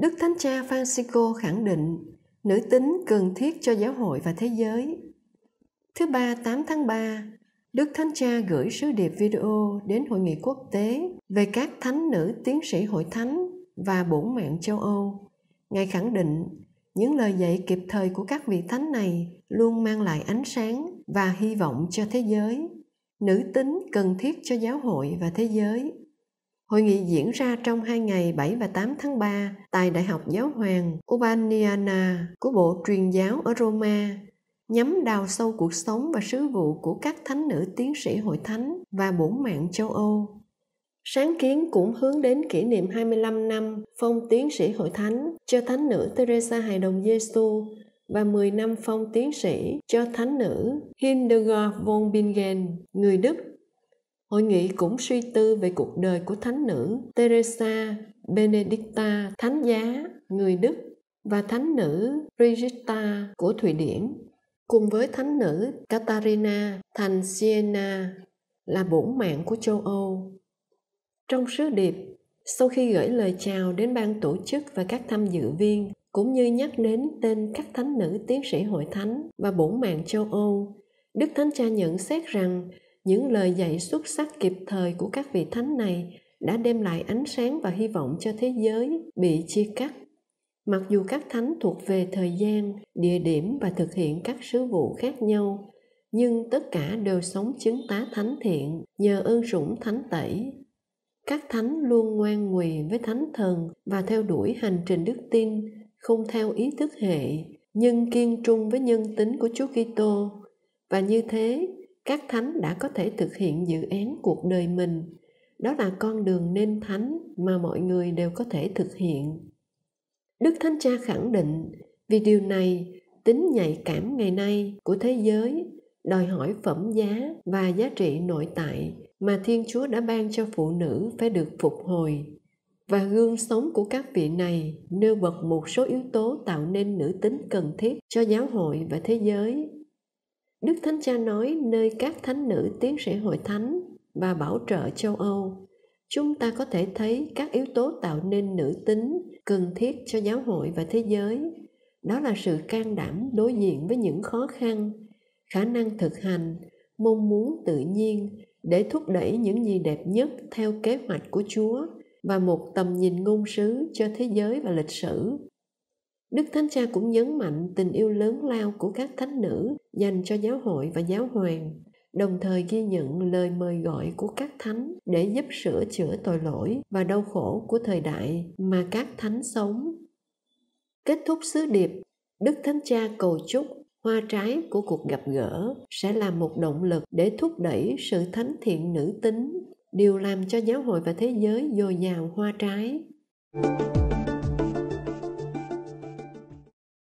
Đức Thánh Cha Francisco khẳng định nữ tính cần thiết cho giáo hội và thế giới. Thứ ba 8 tháng 3, Đức Thánh Cha gửi sứ điệp video đến hội nghị quốc tế về các thánh nữ tiến sĩ hội thánh và bổn mạng châu Âu. Ngài khẳng định những lời dạy kịp thời của các vị thánh này luôn mang lại ánh sáng và hy vọng cho thế giới. Nữ tính cần thiết cho giáo hội và thế giới. Hội nghị diễn ra trong hai ngày 7 và 8 tháng 3 tại Đại học Giáo hoàng Urbaniana của Bộ Truyền giáo ở Roma nhắm đào sâu cuộc sống và sứ vụ của các thánh nữ tiến sĩ hội thánh và bổn mạng châu Âu. Sáng kiến cũng hướng đến kỷ niệm 25 năm phong tiến sĩ hội thánh cho thánh nữ Teresa Hài Đồng Giêsu và 10 năm phong tiến sĩ cho thánh nữ Hildegard von Bingen, người Đức Hội nghị cũng suy tư về cuộc đời của thánh nữ Teresa Benedicta Thánh giá người Đức và thánh nữ Brigitta của Thụy Điển cùng với thánh nữ Katarina thành Siena là bổn mạng của châu Âu. Trong sứ điệp, sau khi gửi lời chào đến ban tổ chức và các tham dự viên cũng như nhắc đến tên các thánh nữ tiến sĩ hội thánh và bổn mạng châu Âu, Đức Thánh Cha nhận xét rằng những lời dạy xuất sắc kịp thời của các vị thánh này đã đem lại ánh sáng và hy vọng cho thế giới bị chia cắt mặc dù các thánh thuộc về thời gian địa điểm và thực hiện các sứ vụ khác nhau nhưng tất cả đều sống chứng tá thánh thiện nhờ ơn sủng thánh tẩy các thánh luôn ngoan ngùi với thánh thần và theo đuổi hành trình đức tin không theo ý thức hệ nhưng kiên trung với nhân tính của Chúa Kitô và như thế các thánh đã có thể thực hiện dự án cuộc đời mình đó là con đường nên thánh mà mọi người đều có thể thực hiện đức thánh cha khẳng định vì điều này tính nhạy cảm ngày nay của thế giới đòi hỏi phẩm giá và giá trị nội tại mà thiên chúa đã ban cho phụ nữ phải được phục hồi và gương sống của các vị này nêu bật một số yếu tố tạo nên nữ tính cần thiết cho giáo hội và thế giới Đức Thánh Cha nói nơi các thánh nữ tiến sĩ hội thánh và bảo trợ châu Âu, chúng ta có thể thấy các yếu tố tạo nên nữ tính cần thiết cho giáo hội và thế giới. Đó là sự can đảm đối diện với những khó khăn, khả năng thực hành, mong muốn tự nhiên để thúc đẩy những gì đẹp nhất theo kế hoạch của Chúa và một tầm nhìn ngôn sứ cho thế giới và lịch sử Đức Thánh Cha cũng nhấn mạnh tình yêu lớn lao của các thánh nữ dành cho giáo hội và giáo hoàng, đồng thời ghi nhận lời mời gọi của các thánh để giúp sửa chữa tội lỗi và đau khổ của thời đại mà các thánh sống. Kết thúc sứ điệp, Đức Thánh Cha cầu chúc hoa trái của cuộc gặp gỡ sẽ là một động lực để thúc đẩy sự thánh thiện nữ tính, điều làm cho giáo hội và thế giới dồi dào hoa trái. thank you